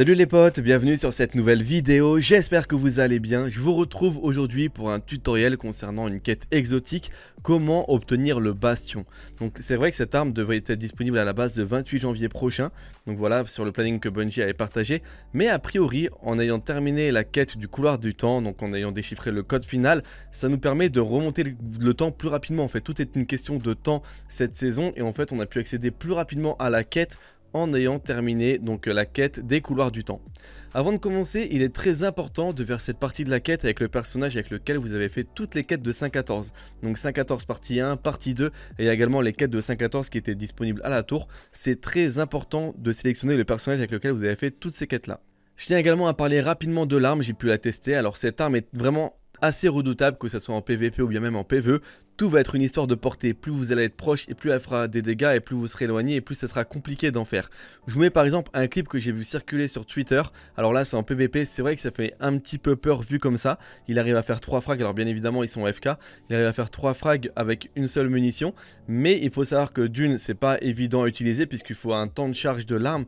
Salut les potes, bienvenue sur cette nouvelle vidéo, j'espère que vous allez bien. Je vous retrouve aujourd'hui pour un tutoriel concernant une quête exotique, comment obtenir le bastion. Donc c'est vrai que cette arme devrait être disponible à la base de 28 janvier prochain, donc voilà sur le planning que Bungie avait partagé, mais a priori en ayant terminé la quête du couloir du temps, donc en ayant déchiffré le code final, ça nous permet de remonter le temps plus rapidement en fait, tout est une question de temps cette saison et en fait on a pu accéder plus rapidement à la quête en ayant terminé donc la quête des couloirs du temps. Avant de commencer, il est très important de faire cette partie de la quête avec le personnage avec lequel vous avez fait toutes les quêtes de 5.14. Donc 5.14 partie 1, partie 2 et également les quêtes de 5.14 qui étaient disponibles à la tour. C'est très important de sélectionner le personnage avec lequel vous avez fait toutes ces quêtes là. Je tiens également à parler rapidement de l'arme, j'ai pu la tester. Alors cette arme est vraiment assez redoutable, que ce soit en PVP ou bien même en PVE. Tout va être une histoire de portée, plus vous allez être proche et plus elle fera des dégâts et plus vous serez éloigné et plus ça sera compliqué d'en faire. Je vous mets par exemple un clip que j'ai vu circuler sur Twitter, alors là c'est en PVP, c'est vrai que ça fait un petit peu peur vu comme ça, il arrive à faire 3 frags, alors bien évidemment ils sont FK, il arrive à faire 3 frags avec une seule munition, mais il faut savoir que d'une c'est pas évident à utiliser puisqu'il faut un temps de charge de l'arme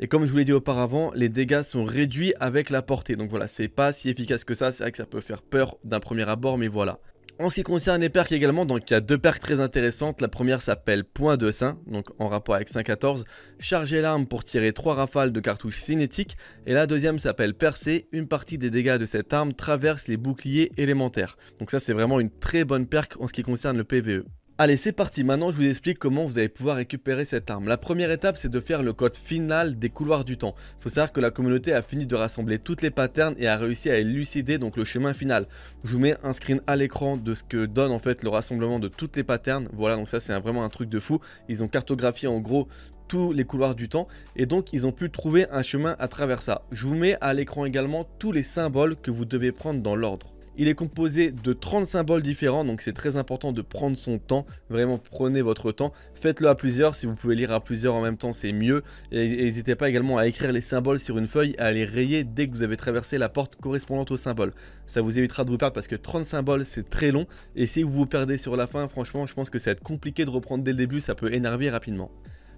et comme je vous l'ai dit auparavant, les dégâts sont réduits avec la portée. Donc voilà, c'est pas si efficace que ça. C'est vrai que ça peut faire peur d'un premier abord, mais voilà. En ce qui concerne les perks également, donc il y a deux perks très intéressantes. La première s'appelle Point de Saint, donc en rapport avec 5.14. Charger l'arme pour tirer 3 rafales de cartouches cinétiques. Et la deuxième s'appelle percer, Une partie des dégâts de cette arme traverse les boucliers élémentaires. Donc ça c'est vraiment une très bonne perk en ce qui concerne le PVE. Allez, c'est parti. Maintenant, je vous explique comment vous allez pouvoir récupérer cette arme. La première étape, c'est de faire le code final des couloirs du temps. Faut savoir que la communauté a fini de rassembler toutes les patterns et a réussi à élucider donc le chemin final. Je vous mets un screen à l'écran de ce que donne en fait le rassemblement de toutes les patterns. Voilà, donc ça c'est vraiment un truc de fou. Ils ont cartographié en gros tous les couloirs du temps et donc ils ont pu trouver un chemin à travers ça. Je vous mets à l'écran également tous les symboles que vous devez prendre dans l'ordre. Il est composé de 30 symboles différents, donc c'est très important de prendre son temps. Vraiment, prenez votre temps. Faites-le à plusieurs. Si vous pouvez lire à plusieurs en même temps, c'est mieux. Et n'hésitez pas également à écrire les symboles sur une feuille, à les rayer dès que vous avez traversé la porte correspondante au symbole. Ça vous évitera de vous perdre parce que 30 symboles, c'est très long. Et si vous vous perdez sur la fin, franchement, je pense que ça va être compliqué de reprendre dès le début. Ça peut énerver rapidement.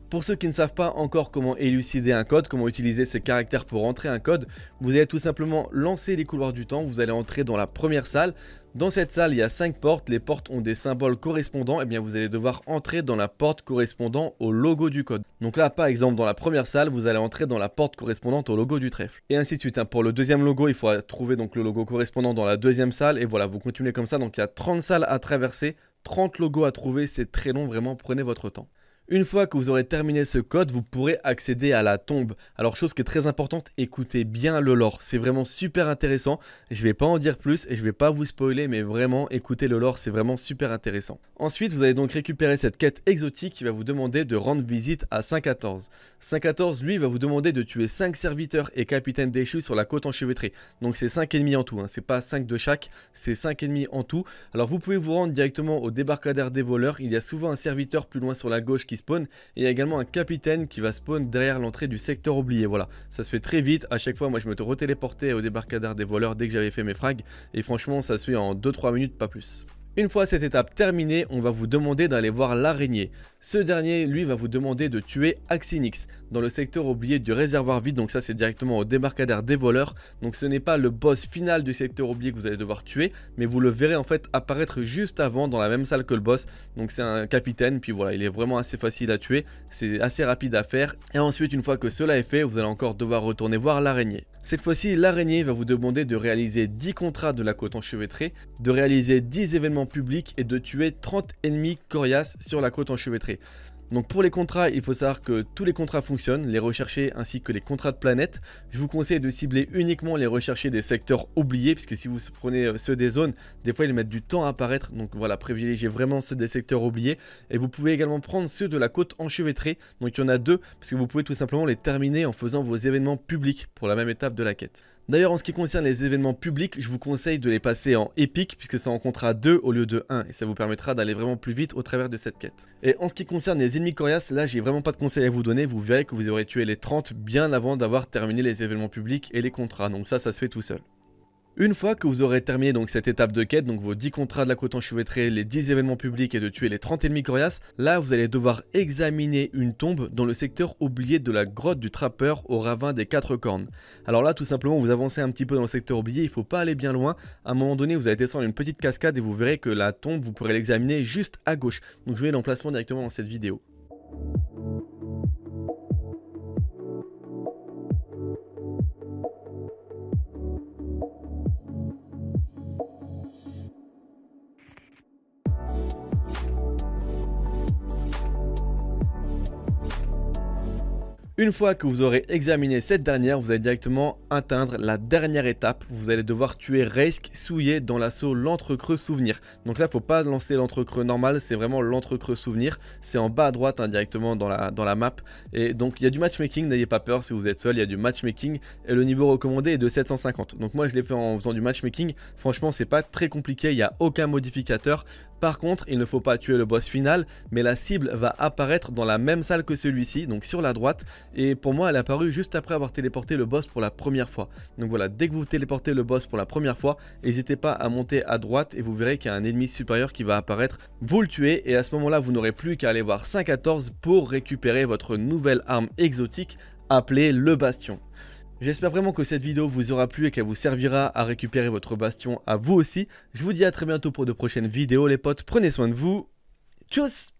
Pour ceux qui ne savent pas encore comment élucider un code, comment utiliser ces caractères pour entrer un code, vous allez tout simplement lancer les couloirs du temps, vous allez entrer dans la première salle. Dans cette salle, il y a 5 portes, les portes ont des symboles correspondants, et eh bien vous allez devoir entrer dans la porte correspondant au logo du code. Donc là, par exemple, dans la première salle, vous allez entrer dans la porte correspondante au logo du trèfle. Et ainsi de suite, hein. pour le deuxième logo, il faut trouver donc le logo correspondant dans la deuxième salle, et voilà, vous continuez comme ça, donc il y a 30 salles à traverser, 30 logos à trouver, c'est très long, vraiment prenez votre temps. Une fois que vous aurez terminé ce code, vous pourrez accéder à la tombe. Alors chose qui est très importante, écoutez bien le lore, c'est vraiment super intéressant. Je ne vais pas en dire plus et je ne vais pas vous spoiler, mais vraiment écoutez le lore, c'est vraiment super intéressant. Ensuite, vous allez donc récupérer cette quête exotique qui va vous demander de rendre visite à 514. 514, lui, va vous demander de tuer 5 serviteurs et capitaine déchu sur la côte enchevêtrée. Donc c'est 5 ennemis en tout, Ce hein. c'est pas 5 de chaque, c'est 5 ennemis en tout. Alors vous pouvez vous rendre directement au débarcadère des voleurs, il y a souvent un serviteur plus loin sur la gauche qui spawn. Et il y a également un capitaine qui va spawn derrière l'entrée du secteur oublié. Voilà, ça se fait très vite. À chaque fois, moi, je me retéléportais au débarcadère des voleurs dès que j'avais fait mes frags. Et franchement, ça se fait en 2-3 minutes, pas plus. Une fois cette étape terminée, on va vous demander d'aller voir l'araignée. Ce dernier, lui, va vous demander de tuer Axinix, dans le secteur oublié du réservoir vide, donc ça c'est directement au débarcadère des voleurs. Donc ce n'est pas le boss final du secteur oublié que vous allez devoir tuer, mais vous le verrez en fait apparaître juste avant dans la même salle que le boss. Donc c'est un capitaine, puis voilà, il est vraiment assez facile à tuer, c'est assez rapide à faire. Et ensuite, une fois que cela est fait, vous allez encore devoir retourner voir l'araignée. Cette fois-ci, l'araignée va vous demander de réaliser 10 contrats de la côte enchevêtrée, de réaliser 10 événements publics et de tuer 30 ennemis coriaces sur la côte enchevêtrée. Donc pour les contrats, il faut savoir que tous les contrats fonctionnent, les recherchés ainsi que les contrats de planète. Je vous conseille de cibler uniquement les recherchés des secteurs oubliés, puisque si vous prenez euh, ceux des zones, des fois ils mettent du temps à apparaître. Donc voilà, privilégiez vraiment ceux des secteurs oubliés. Et vous pouvez également prendre ceux de la côte enchevêtrée. Donc il y en a deux, puisque vous pouvez tout simplement les terminer en faisant vos événements publics pour la même étape de la quête. D'ailleurs, en ce qui concerne les événements publics, je vous conseille de les passer en épique puisque ça en comptera 2 au lieu de 1 et ça vous permettra d'aller vraiment plus vite au travers de cette quête. Et en ce qui concerne les ennemis coriaces, là j'ai vraiment pas de conseils à vous donner, vous verrez que vous aurez tué les 30 bien avant d'avoir terminé les événements publics et les contrats, donc ça, ça se fait tout seul. Une fois que vous aurez terminé donc cette étape de quête, donc vos 10 contrats de la côte enchevêtrée, les 10 événements publics et de tuer les 30 ennemis coriaces, là vous allez devoir examiner une tombe dans le secteur oublié de la grotte du trappeur au ravin des 4 cornes. Alors là tout simplement vous avancez un petit peu dans le secteur oublié, il faut pas aller bien loin, à un moment donné vous allez descendre une petite cascade et vous verrez que la tombe vous pourrez l'examiner juste à gauche. Donc je mets l'emplacement directement dans cette vidéo. Une fois que vous aurez examiné cette dernière, vous allez directement atteindre la dernière étape. Vous allez devoir tuer Reisk souillé dans l'assaut l'entrecreux souvenir. Donc là, faut pas lancer l'entrecreux normal, c'est vraiment l'entrecreux souvenir. C'est en bas à droite, indirectement hein, directement dans la, dans la map. Et donc, il y a du matchmaking, n'ayez pas peur si vous êtes seul, il y a du matchmaking. Et le niveau recommandé est de 750. Donc moi, je l'ai fait en faisant du matchmaking. Franchement, c'est pas très compliqué, il n'y a aucun modificateur. Par contre, il ne faut pas tuer le boss final, mais la cible va apparaître dans la même salle que celui-ci, donc sur la droite, et pour moi elle est apparue juste après avoir téléporté le boss pour la première fois. Donc voilà, dès que vous téléportez le boss pour la première fois, n'hésitez pas à monter à droite et vous verrez qu'il y a un ennemi supérieur qui va apparaître, vous le tuez, et à ce moment-là vous n'aurez plus qu'à aller voir 514 pour récupérer votre nouvelle arme exotique appelée le bastion. J'espère vraiment que cette vidéo vous aura plu et qu'elle vous servira à récupérer votre bastion à vous aussi. Je vous dis à très bientôt pour de prochaines vidéos les potes, prenez soin de vous, tchuss